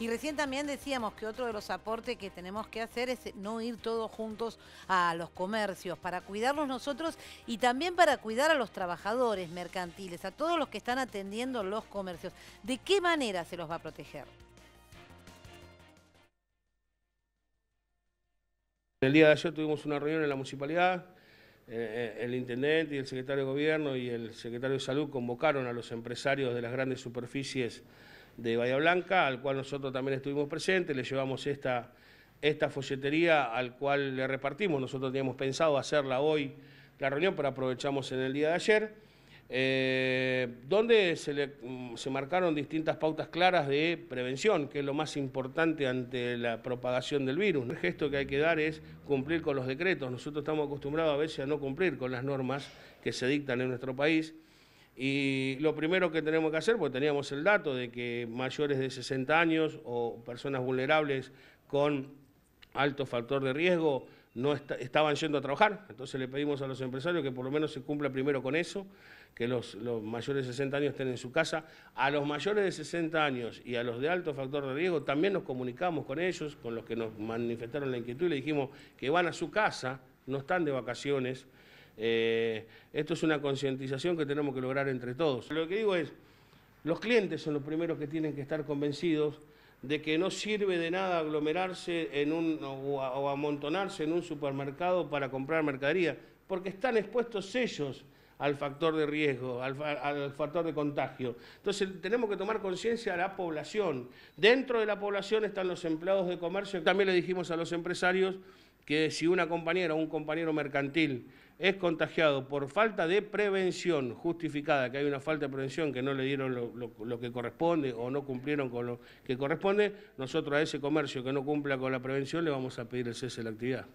Y recién también decíamos que otro de los aportes que tenemos que hacer es no ir todos juntos a los comercios, para cuidarlos nosotros y también para cuidar a los trabajadores mercantiles, a todos los que están atendiendo los comercios. ¿De qué manera se los va a proteger? El día de ayer tuvimos una reunión en la municipalidad, eh, eh, el intendente y el secretario de gobierno y el secretario de salud convocaron a los empresarios de las grandes superficies de Bahía Blanca, al cual nosotros también estuvimos presentes, le llevamos esta, esta folletería al cual le repartimos. Nosotros teníamos pensado hacerla hoy, la reunión, pero aprovechamos en el día de ayer, eh, donde se, mm, se marcaron distintas pautas claras de prevención, que es lo más importante ante la propagación del virus. El gesto que hay que dar es cumplir con los decretos. Nosotros estamos acostumbrados a veces a no cumplir con las normas que se dictan en nuestro país. Y lo primero que tenemos que hacer, porque teníamos el dato de que mayores de 60 años o personas vulnerables con alto factor de riesgo no estaban yendo a trabajar. Entonces le pedimos a los empresarios que por lo menos se cumpla primero con eso, que los, los, mayores de 60 años estén en su casa. A los mayores de 60 años y a los de alto factor de riesgo también nos comunicamos con ellos, con los que nos manifestaron la inquietud, y le dijimos que van a su casa, no están de vacaciones, eh, esto es una concientización que tenemos que lograr entre todos. Lo que digo es, los clientes son los primeros que tienen que estar convencidos de que no sirve de nada aglomerarse en un, o, amontonarse en un supermercado para comprar mercadería, porque están expuestos ellos al factor de riesgo, al, al, factor de contagio. Entonces tenemos que tomar conciencia a la población. Dentro de la población están los empleados de comercio. También le dijimos a los empresarios que si una compañera o un compañero mercantil es contagiado por falta de prevención justificada, que hay una falta de prevención que no le dieron lo, que corresponde o no cumplieron con lo que corresponde, nosotros a ese comercio que no cumpla con la prevención le vamos a pedir el cese de la actividad.